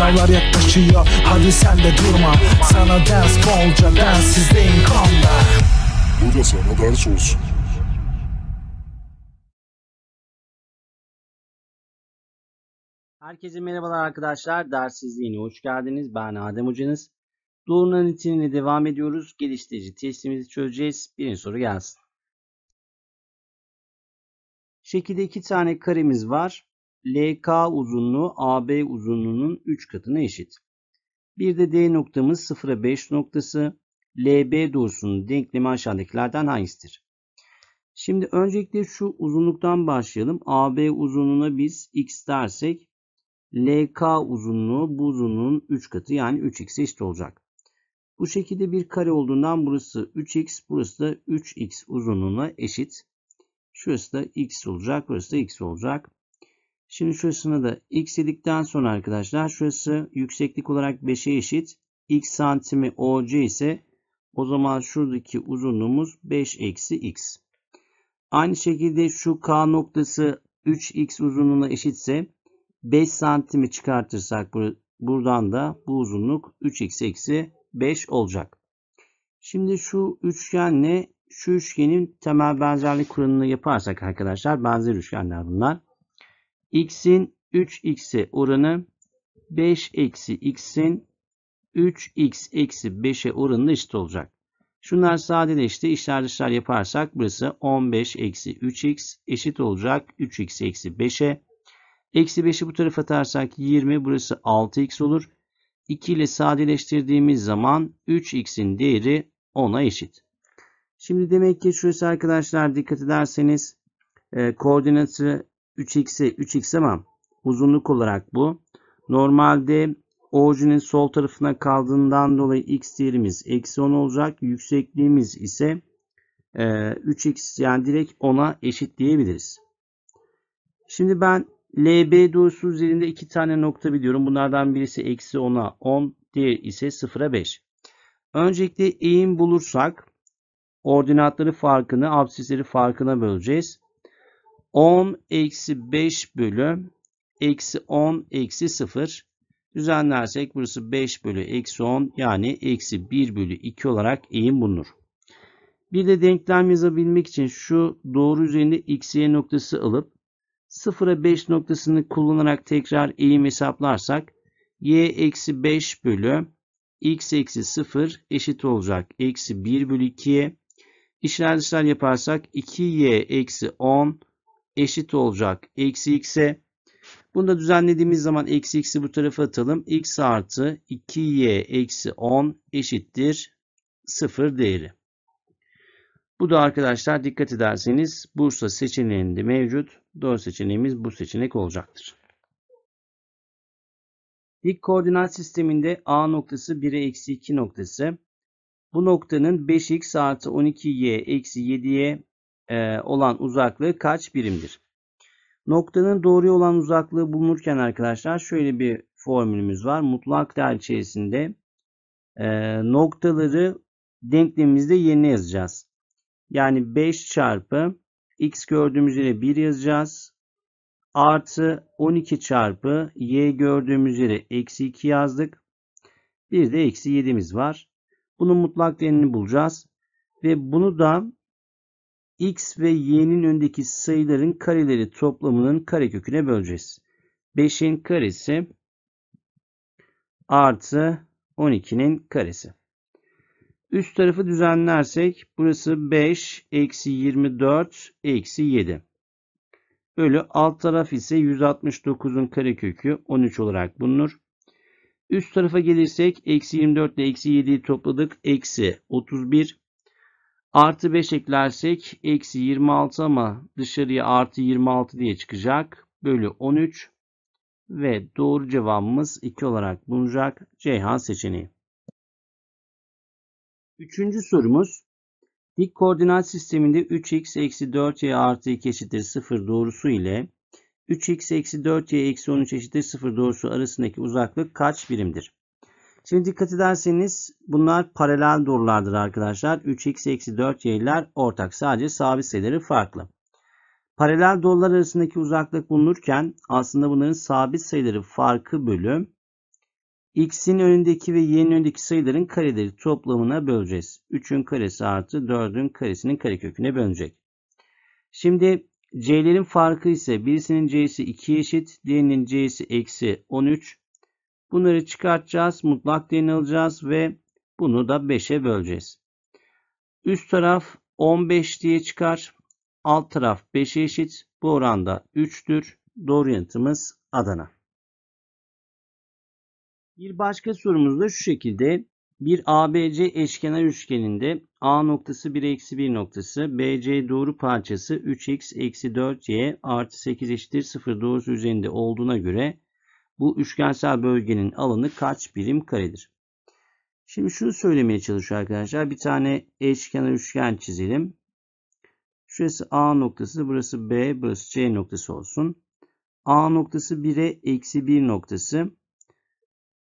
Sınavlar yaklaşıyor hadi sen de durma Sana ders bolca densizdeyim kanla Bu da sana ders olsun Herkese merhabalar arkadaşlar. Dersizliğine hoş geldiniz. Ben Adem Hocanız. Doğrunun itiniyle devam ediyoruz. Geliştirici testimizi çözeceğiz. Birinci soru gelsin. Şekilde iki tane karemiz var. LK uzunluğu AB uzunluğunun 3 katına eşit. Bir de D noktamız 0'a 5 noktası. LB doğrusunun denklemi aşağıdakilerden hangisidir? Şimdi öncelikle şu uzunluktan başlayalım. AB uzunluğuna biz x dersek LK uzunluğu bu uzunluğun 3 katı yani 3x eşit olacak. Bu şekilde bir kare olduğundan burası 3x burası da 3x uzunluğuna eşit. Şurası da x olacak burası da x olacak. Şimdi şurasını da x dedikten sonra arkadaşlar şurası yükseklik olarak 5'e eşit. x santimi OC ise o zaman şuradaki uzunluğumuz 5 eksi x. Aynı şekilde şu K noktası 3x uzunluğuna eşitse 5 santimi çıkartırsak buradan da bu uzunluk 3x eksi 5 olacak. Şimdi şu üçgenle şu üçgenin temel benzerlik kuralını yaparsak arkadaşlar benzer üçgenler bunlar x'in 3x'e oranı 5 eksi x'in 3x eksi 5'e oranına eşit olacak. Şunlar sadeleşti. İşler dışlar yaparsak burası 15 eksi 3x eşit olacak 3x eksi 5'e. Eksi 5'i bu tarafa atarsak 20 burası 6x olur. 2 ile sadeleştirdiğimiz zaman 3x'in değeri 10'a eşit. Şimdi demek ki şurası arkadaşlar dikkat ederseniz e, koordinatı 3x'i 3x ama uzunluk olarak bu. Normalde orijinin sol tarafına kaldığından dolayı x değerimiz eksi 10 olacak. Yüksekliğimiz ise 3x e, yani direkt 10'a eşit diyebiliriz. Şimdi ben LB doğrusu üzerinde iki tane nokta biliyorum. Bunlardan birisi eksi 10'a 10 diğer ise 0'a 5. Öncelikle eğim bulursak ordinatları farkını absisleri farkına böleceğiz. 10 eksi 5 bölü eksi 10 eksi 0 düzenlersek burası 5 bölü eksi 10 yani eksi 1 bölü 2 olarak eğim bulunur. Bir de denklem yazabilmek için şu doğru üzerinde x, y noktası alıp 0'a 5 noktasını kullanarak tekrar eğim hesaplarsak y eksi 5 bölü x eksi 0 eşit olacak. Eksi 1 bölü 2'ye işler dışlar yaparsak 2y eksi 10 eşit olacak. Eksi x'e. Bunu da düzenlediğimiz zaman eksi x'i bu tarafa atalım. x artı 2y eksi 10 eşittir 0 değeri. Bu da arkadaşlar dikkat ederseniz Bursa seçeneğinde mevcut. Doğru seçeneğimiz bu seçenek olacaktır. Dik koordinat sisteminde A noktası 1'e eksi 2 noktası. Bu noktanın 5x artı 12y eksi 7'ye e, olan uzaklığı kaç birimdir? Noktanın doğruya olan uzaklığı bulunurken arkadaşlar şöyle bir formülümüz var. Mutlak değer içerisinde e, noktaları denklemimizde yerine yazacağız. Yani 5 çarpı x gördüğümüz yere 1 yazacağız. Artı 12 çarpı y gördüğümüz yere eksi 2 yazdık. Bir de eksi 7'miz var. Bunun mutlak değerini bulacağız. Ve bunu da x ve y'nin öndeki sayıların kareleri toplamının kareköküne böleceğiz. 5'in karesi artı 12'nin karesi. Üst tarafı düzenlersek burası 5 eksi 24 eksi 7. Bölü alt taraf ise 169'un karekökü 13 olarak bulunur. Üst tarafa gelirsek eksi 24 ile eksi 7'yi topladık. Eksi 31 Artı 5 eklersek eksi 26 ama dışarıya artı 26 diye çıkacak. Bölü 13 ve doğru cevabımız 2 olarak bulunacak Ceyhan seçeneği. Üçüncü sorumuz. Dik koordinat sisteminde 3x eksi 4y artı 2 eşittir 0 doğrusu ile 3x eksi 4y eksi 13 eşittir 0 doğrusu arasındaki uzaklık kaç birimdir? Şimdi dikkat ederseniz bunlar paralel doğrulardır arkadaşlar. 3x eksi 4y'ler ortak. Sadece sabit sayıları farklı. Paralel doğrular arasındaki uzaklık bulunurken aslında bunların sabit sayıları farkı bölü x'in önündeki ve y'nin önündeki sayıların kareleri toplamına böleceğiz. 3'ün karesi artı 4'ün karesinin kareköküne bölünecek. Şimdi c'lerin farkı ise birisinin c'si 2 eşit, diğerinin c'si eksi 13. Bunları çıkartacağız. Mutlak değeri alacağız ve bunu da 5'e böleceğiz. Üst taraf 15 diye çıkar. Alt taraf 5'e eşit. Bu oranda 3'tür. Doğru yanıtımız Adana. Bir başka sorumuz da şu şekilde. Bir ABC eşkenar üçgeninde A noktası 1 eksi 1 noktası BC doğru parçası 3x eksi 4y artı 8 eşittir 0 doğrusu üzerinde olduğuna göre bu üçgensel bölgenin alanı kaç birim karedir? Şimdi şunu söylemeye çalışıyor arkadaşlar. Bir tane eşkenar üçgen çizelim. Şurası A noktası, burası B, burası C noktası olsun. A noktası 1'e eksi 1 noktası.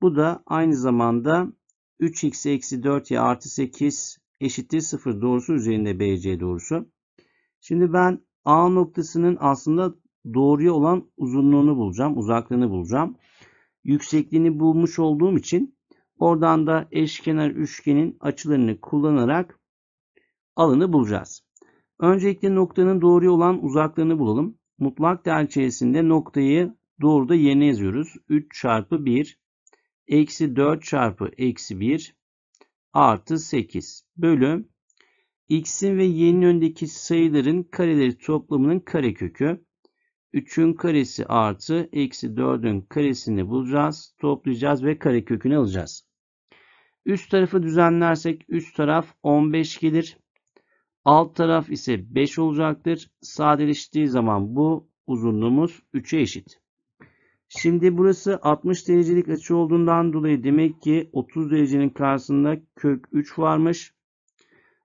Bu da aynı zamanda 3x eksi 4y artı 8 eşittir 0 doğrusu üzerinde BC doğrusu. Şimdi ben A noktasının aslında doğruya olan uzunluğunu bulacağım. Uzaklığını bulacağım. Yüksekliğini bulmuş olduğum için oradan da eşkenar üçgenin açılarını kullanarak alanı bulacağız. Öncelikle noktanın doğruya olan uzaklığını bulalım. Mutlak değer içerisinde noktayı doğruda yerine yazıyoruz. 3 çarpı 1 eksi 4 çarpı eksi 1 artı 8 bölü x'in ve y'nin öndeki sayıların kareleri toplamının karekökü 3'ün karesi artı eksi 4'ün karesini bulacağız. Toplayacağız ve kare kökünü alacağız. Üst tarafı düzenlersek üst taraf 15 gelir. Alt taraf ise 5 olacaktır. Sadeleştiği zaman bu uzunluğumuz 3'e eşit. Şimdi burası 60 derecelik açı olduğundan dolayı demek ki 30 derecenin karşısında kök 3 varmış.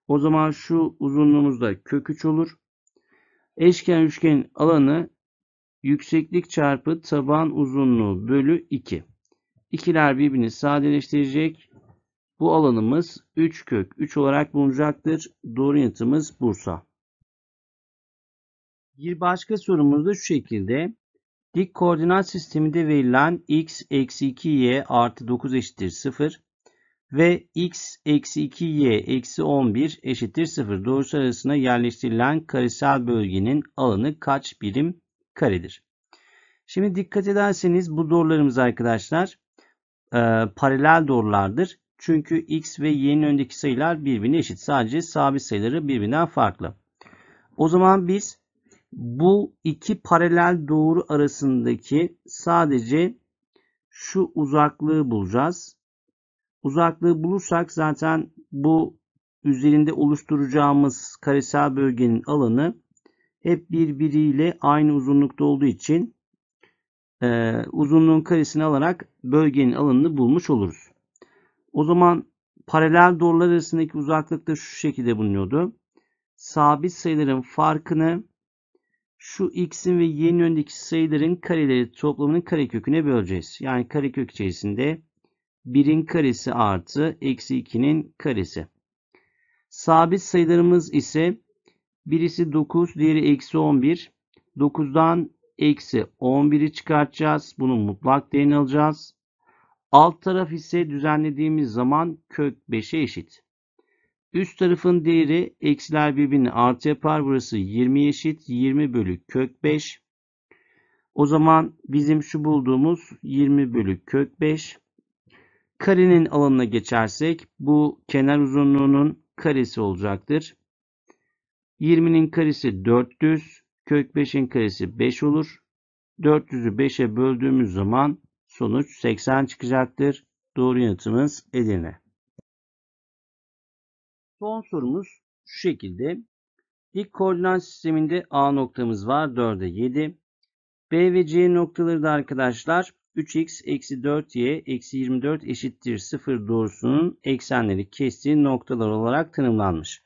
O zaman şu uzunluğumuz da kök 3 olur. Eşken üçgenin alanı yükseklik çarpı taban uzunluğu bölü 2. İkiler birbirini sadeleştirecek. Bu alanımız 3 kök 3 olarak bulunacaktır. Doğru yanıtımız Bursa. Bir başka sorumuz da şu şekilde. Dik koordinat sisteminde verilen x eksi 2y artı 9 eşittir 0 ve x eksi 2y eksi 11 eşittir 0 doğrusu arasına yerleştirilen karesel bölgenin alanı kaç birim karedir. Şimdi dikkat ederseniz bu doğrularımız arkadaşlar e, paralel doğrulardır. Çünkü x ve y'nin öndeki sayılar birbirine eşit. Sadece sabit sayıları birbirinden farklı. O zaman biz bu iki paralel doğru arasındaki sadece şu uzaklığı bulacağız. Uzaklığı bulursak zaten bu üzerinde oluşturacağımız karesel bölgenin alanı hep birbiriyle aynı uzunlukta olduğu için e, uzunluğun karesini alarak bölgenin alanını bulmuş oluruz. O zaman paralel doğrular arasındaki uzaklık da şu şekilde bulunuyordu. Sabit sayıların farkını şu x'in ve y'nin öndeki sayıların kareleri toplamının kareköküne böleceğiz. Yani karekök içerisinde 1'in karesi artı eksi 2'nin karesi. Sabit sayılarımız ise Birisi 9, diğeri eksi 11. 9'dan eksi 11'i çıkartacağız. Bunun mutlak değerini alacağız. Alt taraf ise düzenlediğimiz zaman kök 5'e eşit. Üst tarafın değeri eksiler birbirini artı yapar. Burası 20 eşit. 20 bölü kök 5. O zaman bizim şu bulduğumuz 20 bölü kök 5. Karenin alanına geçersek bu kenar uzunluğunun karesi olacaktır. 20'nin karesi 400. Kök 5'in karesi 5 olur. 400'ü 5'e böldüğümüz zaman sonuç 80 çıkacaktır. Doğru yanıtımız Edirne. Son sorumuz şu şekilde. Dik koordinat sisteminde A noktamız var. 4'e 7. B ve C noktaları da arkadaşlar 3x eksi 4y eksi 24 eşittir 0 doğrusunun eksenleri kestiği noktalar olarak tanımlanmış.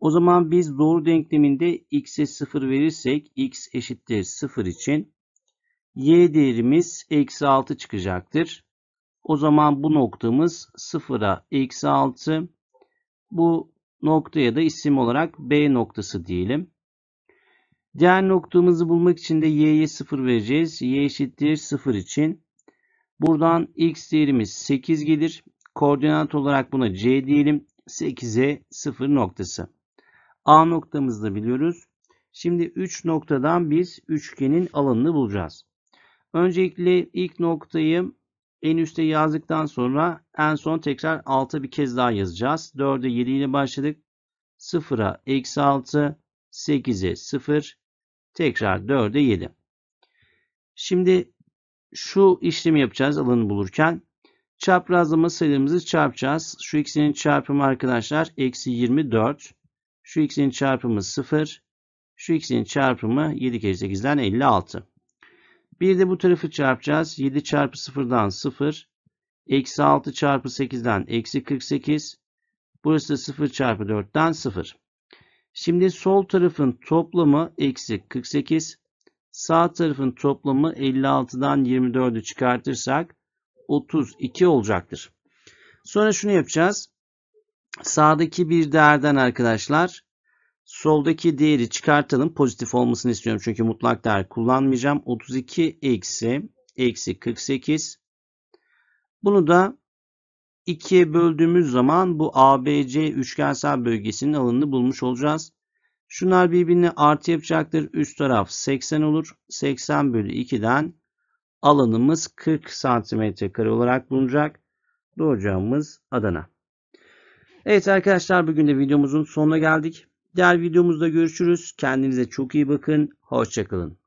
O zaman biz doğru denkleminde x'e 0 verirsek x eşittir 0 için y değerimiz eksi 6 çıkacaktır. O zaman bu noktamız 0'a eksi 6. Bu noktaya da isim olarak B noktası diyelim. Diğer noktamızı bulmak için de y'ye 0 vereceğiz. y eşittir 0 için. Buradan x değerimiz 8 gelir. Koordinat olarak buna c diyelim. 8'e 0 noktası. A noktamızı da biliyoruz. Şimdi 3 noktadan biz üçgenin alanını bulacağız. Öncelikle ilk noktayı en üste yazdıktan sonra en son tekrar 6 bir kez daha yazacağız. 4'e 7 ile başladık. 0'a eksi 6, 8'e 0, tekrar 4'e 7. Şimdi şu işlemi yapacağız alanı bulurken. Çaprazlama sayılarımızı çarpacağız. Şu ikisinin çarpımı arkadaşlar eksi 24. Şu x'in çarpımı 0. Şu x'in çarpımı 7 kere 8'den 56. Bir de bu tarafı çarpacağız. 7 çarpı 0'dan 0. Eksi 6 çarpı 8'den eksi 48. Burası da 0 çarpı 4'ten 0. Şimdi sol tarafın toplamı eksi 48. Sağ tarafın toplamı 56'dan 24'ü çıkartırsak 32 olacaktır. Sonra şunu yapacağız. Sağdaki bir değerden arkadaşlar soldaki değeri çıkartalım. Pozitif olmasını istiyorum çünkü mutlak değer kullanmayacağım. 32 eksi eksi 48. Bunu da 2'ye böldüğümüz zaman bu ABC üçgensel bölgesinin alanını bulmuş olacağız. Şunlar birbirini artı yapacaktır. Üst taraf 80 olur. 80 bölü 2'den alanımız 40 cm kare olarak bulunacak. Doğacağımız Adana. Evet arkadaşlar bugün de videomuzun sonuna geldik. Diğer videomuzda görüşürüz. Kendinize çok iyi bakın. Hoşçakalın.